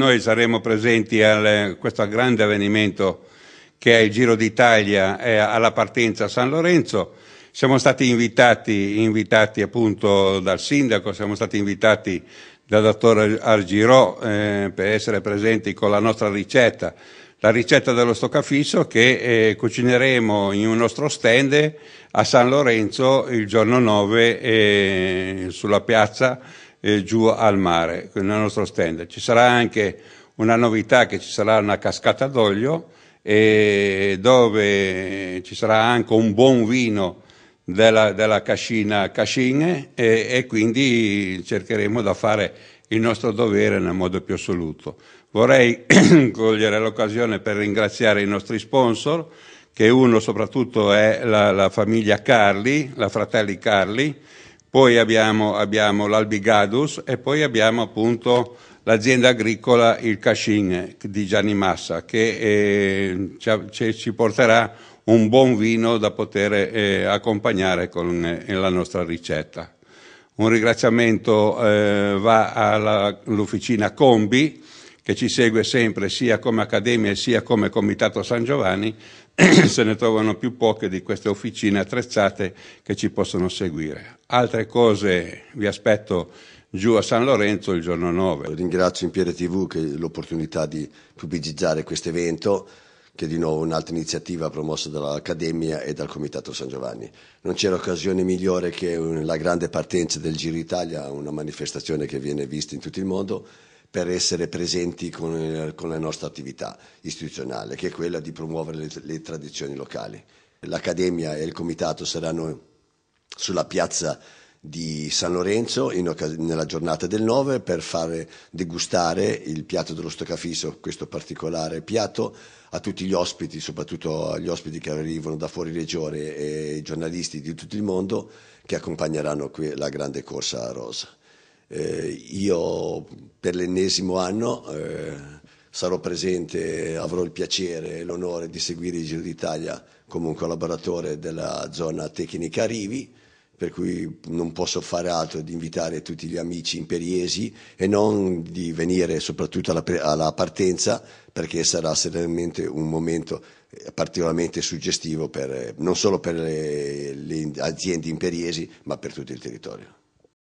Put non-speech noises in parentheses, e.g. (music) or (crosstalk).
Noi saremo presenti a questo grande avvenimento che è il Giro d'Italia alla partenza a San Lorenzo. Siamo stati invitati, invitati appunto dal sindaco, siamo stati invitati dal dottor Argirò eh, per essere presenti con la nostra ricetta, la ricetta dello stoccafisso che eh, cucineremo in un nostro stand a San Lorenzo il giorno 9 eh, sulla piazza eh, giù al mare, nel nostro stand. Ci sarà anche una novità che ci sarà una cascata d'olio e dove ci sarà anche un buon vino della, della cascina Cascine e, e quindi cercheremo di fare il nostro dovere nel modo più assoluto. Vorrei (clears throat) cogliere l'occasione per ringraziare i nostri sponsor, che uno soprattutto è la, la famiglia Carli, la fratelli Carli, poi abbiamo, abbiamo l'Albigadus e poi abbiamo appunto l'azienda agricola Il Cascin di Gianni Massa che eh, ci, ci, porterà un buon vino da poter eh, accompagnare con eh, la nostra ricetta. Un ringraziamento eh, va all'officina Combi che ci segue sempre sia come Accademia sia come Comitato San Giovanni, (clears throat) se ne trovano più poche di queste officine attrezzate che ci possono seguire. Altre cose vi aspetto giù a San Lorenzo il giorno 9. Ringrazio Impiere TV che l'opportunità di pubblicizzare questo evento che è di nuovo un'altra iniziativa promossa dall'Accademia e dal Comitato San Giovanni. Non c'era occasione migliore che la grande partenza del Giro Italia, una manifestazione che viene vista in tutto il mondo per essere presenti con, con la nostra attività istituzionale, che è quella di promuovere le, le tradizioni locali. L'Accademia e il Comitato saranno sulla piazza di San Lorenzo in, nella giornata del 9 per fare degustare il piatto dello stoccafisso, questo particolare piatto, a tutti gli ospiti, soprattutto agli ospiti che arrivano da fuori regione e ai giornalisti di tutto il mondo che accompagneranno qui la grande corsa rosa. Eh, io per l'ennesimo anno eh, sarò presente, avrò il piacere e l'onore di seguire il Giro d'Italia come un collaboratore della zona tecnica Rivi, per cui non posso fare altro di invitare tutti gli amici imperiesi e non di venire soprattutto alla, alla partenza perché sarà seriamente un momento particolarmente suggestivo per, non solo per le, le aziende imperiesi ma per tutto il territorio.